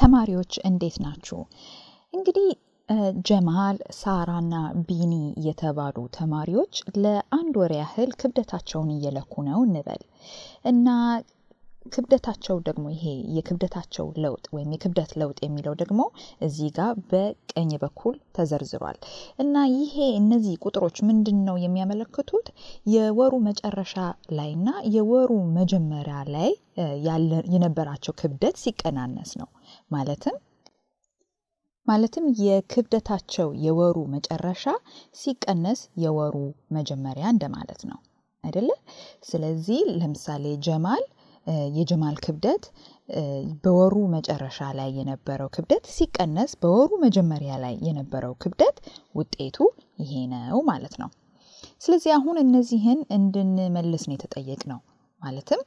ተማሪዎች እንዴት ናችሁ? እንግዲህ ጀማል ሳራና ቢኒ የተባሉ ተማሪዎች ለአንድ ወር ያህል ክብደታቸውን እየለኩ ነው እንበል እና ክብደታቸው ደግሞ ይሄ የክብደታቸው ለውጥ ወይም የክብደት ለውጥ የሚለው ደግሞ እዚህ ጋር በቀኝ በኩል ተዘርዝሯል እና ይሄ እነዚህ ቁጥሮች ምንድን ነው የሚያመለክቱት የወሩ መጨረሻ ላይ ና የወሩ መጀመሪያ ላይ የነበራቸው ክብደት ሲቀናነስ ነው ማለትም ማለትም የክብደታቸው የወሩ መጨረሻ ሲቀነስ የወሩ መጀመሪያ እንደማለት ነው አይደለ ስለዚህ ለምሳሌ ጀማል የጀማል ክብደት በወሩ መጨረሻ ላይ የነበረው ክብደት ሲቀነስ በወሩ መጀመሪያ ላይ የነበረው ክብደት ውጤቱ ይሄ ነው ማለት ነው። ስለዚህ አሁን እነዚህን እንድንመልስ ነው የተጠየቅ ነው። ማለትም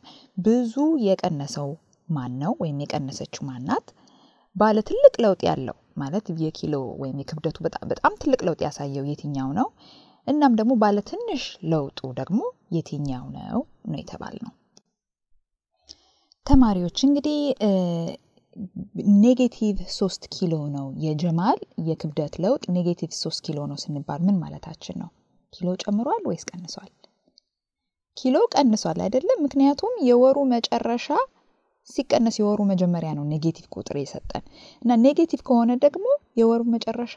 ብዙ የቀነሰው ማን ነው ወይም የቀነሰችው ማናት? ባለ ትልቅ ለውጥ ያለው ማለት የኪሎ ወይም የክብደቱ በጣም ትልቅ ለውጥ ያሳየው የትኛው ነው? እናም ደግሞ ባለ ትንሽ ለውጡ ደግሞ የትኛው ነው ነው የተባል ነው። ተማሪዎች እንግዲህ ኔጌቲቭ ሶስት ኪሎ ነው የጀማል የክብደት ለውጥ ኔጌቲቭ ሶስት ኪሎ ነው ስንባል ምን ማለታችን ነው? ኪሎ ጨምሯል ወይስ ቀንሷል? ኪሎ ቀንሷል አይደለም። ምክንያቱም የወሩ መጨረሻ ሲቀነስ የወሩ መጀመሪያ ነው ኔጌቲቭ ቁጥር የሰጠን እና ኔጌቲቭ ከሆነ ደግሞ የወሩ መጨረሻ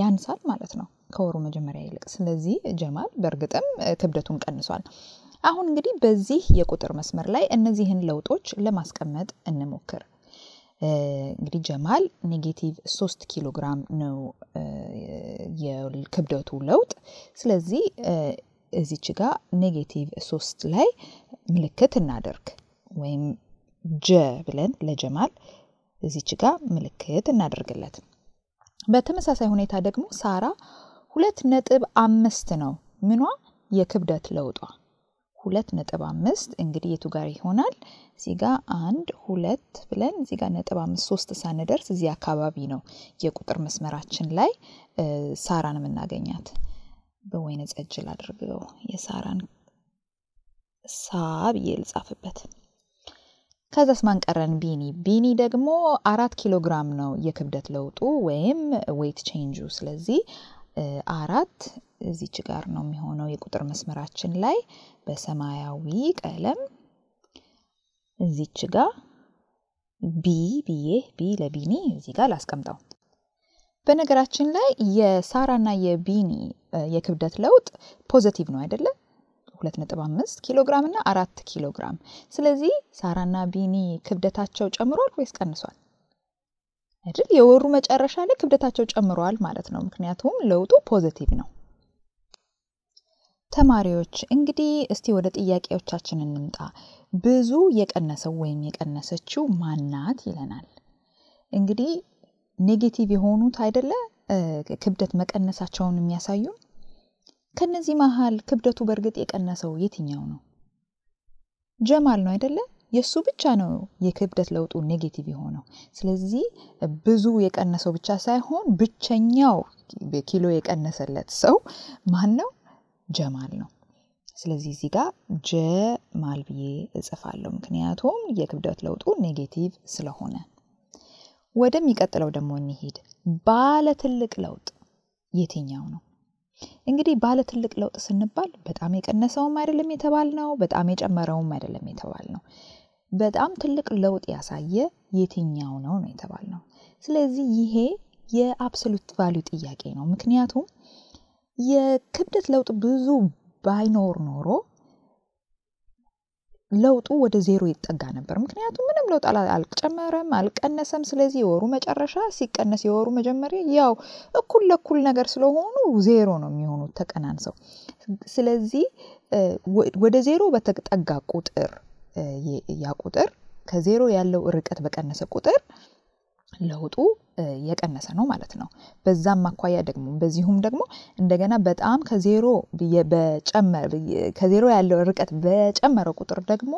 ያንሳል ማለት ነው ከወሩ መጀመሪያ ይልቅ። ስለዚህ ጀማል በእርግጥም ክብደቱን ቀንሷል። አሁን እንግዲህ በዚህ የቁጥር መስመር ላይ እነዚህን ለውጦች ለማስቀመጥ እንሞክር። እንግዲህ ጀማል ኔጌቲቭ 3 ኪሎ ግራም ነው የክብደቱ ለውጥ። ስለዚህ እዚች ጋ ኔጌቲቭ 3 ላይ ምልክት እናደርግ ወይም ጀ ብለን ለጀማል እዚች ጋ ምልክት እናደርግለት። በተመሳሳይ ሁኔታ ደግሞ ሳራ ሁለት ነጥብ አምስት ነው ምኗ የክብደት ለውጧ ሁለት ነጥብ አምስት እንግዲህ የቱ ጋር ይሆናል? እዚህ ጋር አንድ ሁለት ብለን እዚህ ጋር ነጥብ አምስት ሶስት ሳንደርስ እዚህ አካባቢ ነው የቁጥር መስመራችን ላይ ሳራን የምናገኛት። በወይነ ጸጅ ላድርገው የሳራን ሳ ብዬ ልጻፍበት። ከዛስ ማንቀረን ቢኒ። ቢኒ ደግሞ አራት ኪሎ ግራም ነው የክብደት ለውጡ ወይም ዌይት ቼንጁ። ስለዚህ አራት እዚች ጋር ነው የሚሆነው የቁጥር መስመራችን ላይ በሰማያዊ ቀለም እዚች ጋር ቢ ብዬ ቢ ለቢኒ እዚህ ጋር ላስቀምጠው። በነገራችን ላይ የሳራና የቢኒ የክብደት ለውጥ ፖዘቲቭ ነው አይደለ? 2.5 ኪሎ ግራም እና 4 ኪሎ ግራም። ስለዚህ ሳራና ቢኒ ክብደታቸው ጨምሯል ወይስ ቀንሷል? አይደል? የወሩ መጨረሻ ላይ ክብደታቸው ጨምረዋል ማለት ነው። ምክንያቱም ለውጡ ፖዘቲቭ ነው። ተማሪዎች እንግዲህ እስቲ ወደ ጥያቄዎቻችን እንምጣ። ብዙ የቀነሰው ወይም የቀነሰችው ማናት ይለናል። እንግዲህ ኔጌቲቭ የሆኑት አይደለ ክብደት መቀነሳቸውን የሚያሳዩን። ከነዚህ መሀል ክብደቱ በእርግጥ የቀነሰው የትኛው ነው? ጀማል ነው አይደለም? የእሱ ብቻ ነው የክብደት ለውጡ ኔጌቲቭ የሆነው። ስለዚህ ብዙ የቀነሰው ብቻ ሳይሆን ብቸኛው ኪሎ የቀነሰለት ሰው ማን ነው? ጀማል ነው። ስለዚህ እዚህ ጋር ጀማል ብዬ እጽፋለሁ፣ ምክንያቱም የክብደት ለውጡ ኔጌቲቭ ስለሆነ። ወደሚቀጥለው ደግሞ እንሂድ። ባለ ትልቅ ለውጥ የትኛው ነው? እንግዲህ ባለ ትልቅ ለውጥ ስንባል በጣም የቀነሰውም አይደለም የተባል ነው፣ በጣም የጨመረውም አይደለም የተባል ነው። በጣም ትልቅ ለውጥ ያሳየ የትኛው ነው ነው የተባል ነው። ስለዚህ ይሄ የአብሶሉት ቫሊዩ ጥያቄ ነው። ምክንያቱም የክብደት ለውጥ ብዙ ባይኖር ኖሮ ለውጡ ወደ ዜሮ ይጠጋ ነበር። ምክንያቱም ምንም ለውጥ አልጨመረም፣ አልቀነሰም። ስለዚህ የወሩ መጨረሻ ሲቀነስ የወሩ መጀመሪያ ያው እኩል ለእኩል ነገር ስለሆኑ ዜሮ ነው የሚሆኑት ተቀናንሰው። ስለዚህ ወደ ዜሮ በተጠጋ ቁጥር ያ ቁጥር ከዜሮ ያለው ርቀት በቀነሰ ቁጥር ለውጡ የቀነሰ ነው ማለት ነው። በዛም አኳያ ደግሞ በዚሁም ደግሞ እንደገና በጣም ከዜሮ ከዜሮ ያለው ርቀት በጨመረ ቁጥር ደግሞ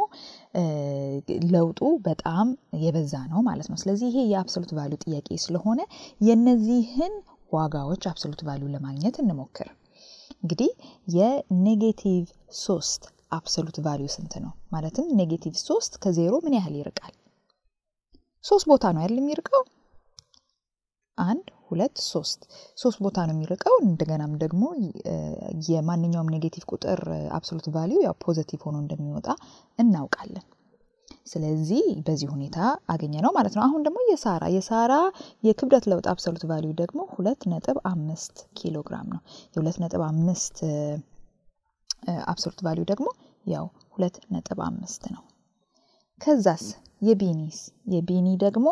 ለውጡ በጣም የበዛ ነው ማለት ነው። ስለዚህ ይሄ የአብሶሉት ቫሊዩ ጥያቄ ስለሆነ የነዚህን ዋጋዎች አብሶሉት ቫሉ ለማግኘት እንሞክር። እንግዲህ የኔጌቲቭ ሶስት አብሶሉት ቫሊዩ ስንት ነው? ማለትም ኔጌቲቭ ሶስት ከዜሮ ምን ያህል ይርቃል? ሶስት ቦታ ነው ያለ የሚርቀው አንድ ሁለት ሶስት ሶስት ቦታ ነው የሚርቀው እንደገናም ደግሞ የማንኛውም ኔጌቲቭ ቁጥር አብሶሉት ቫሊዩ ያው ፖዘቲቭ ሆኖ እንደሚወጣ እናውቃለን ስለዚህ በዚህ ሁኔታ አገኘ ነው ማለት ነው አሁን ደግሞ የሳራ የሳራ የክብደት ለውጥ አብሶሉት ቫሊዩ ደግሞ ሁለት ነጥብ አምስት ኪሎ ግራም ነው የሁለት ነጥብ አምስት አብሶሉት ቫሊዩ ደግሞ ያው ሁለት ነጥብ አምስት ነው ከዛስ የቢኒስ የቢኒ ደግሞ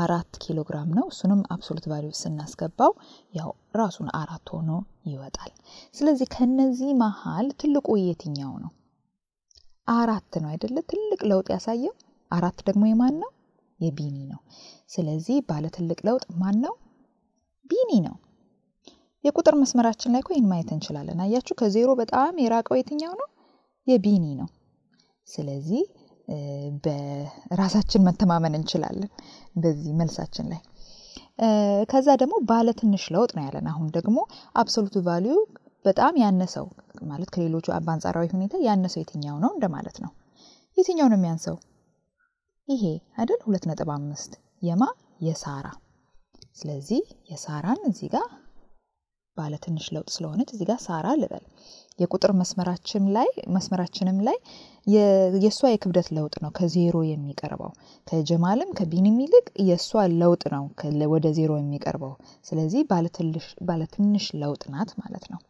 አራት ኪሎ ግራም ነው። እሱንም አብሶሉት ቫሊዩ ስናስገባው ያው ራሱን አራት ሆኖ ይወጣል። ስለዚህ ከነዚህ መሀል ትልቁ የትኛው ነው? አራት ነው አይደለ? ትልቅ ለውጥ ያሳየው አራት ደግሞ የማን ነው? የቢኒ ነው። ስለዚህ ባለ ትልቅ ለውጥ ማን ነው? ቢኒ ነው። የቁጥር መስመራችን ላይ እኮ ይህን ማየት እንችላለን። አያችሁ፣ ከዜሮ በጣም የራቀው የትኛው ነው? የቢኒ ነው። ስለዚህ በራሳችን መተማመን እንችላለን በዚህ መልሳችን ላይ ከዛ ደግሞ ባለ ትንሽ ለውጥ ነው ያለን አሁን ደግሞ አብሶሉት ቫሊዩ በጣም ያነሰው ማለት ከሌሎቹ በአንጻራዊ ሁኔታ ያነሰው የትኛው ነው እንደማለት ነው የትኛው ነው የሚያንሰው ይሄ አይደል ሁለት ነጥብ አምስት የማ የሳራ ስለዚህ የሳራን እዚህ ጋር ባለ ትንሽ ለውጥ ስለሆነች እዚህ ጋር ሳራ ልበል። የቁጥር መስመራችን ላይ መስመራችንም ላይ የእሷ የክብደት ለውጥ ነው ከዜሮ የሚቀርበው። ከጀማልም ከቢኒም ይልቅ የእሷ ለውጥ ነው ወደ ዜሮ የሚቀርበው። ስለዚህ ባለትንሽ ለውጥ ናት ማለት ነው።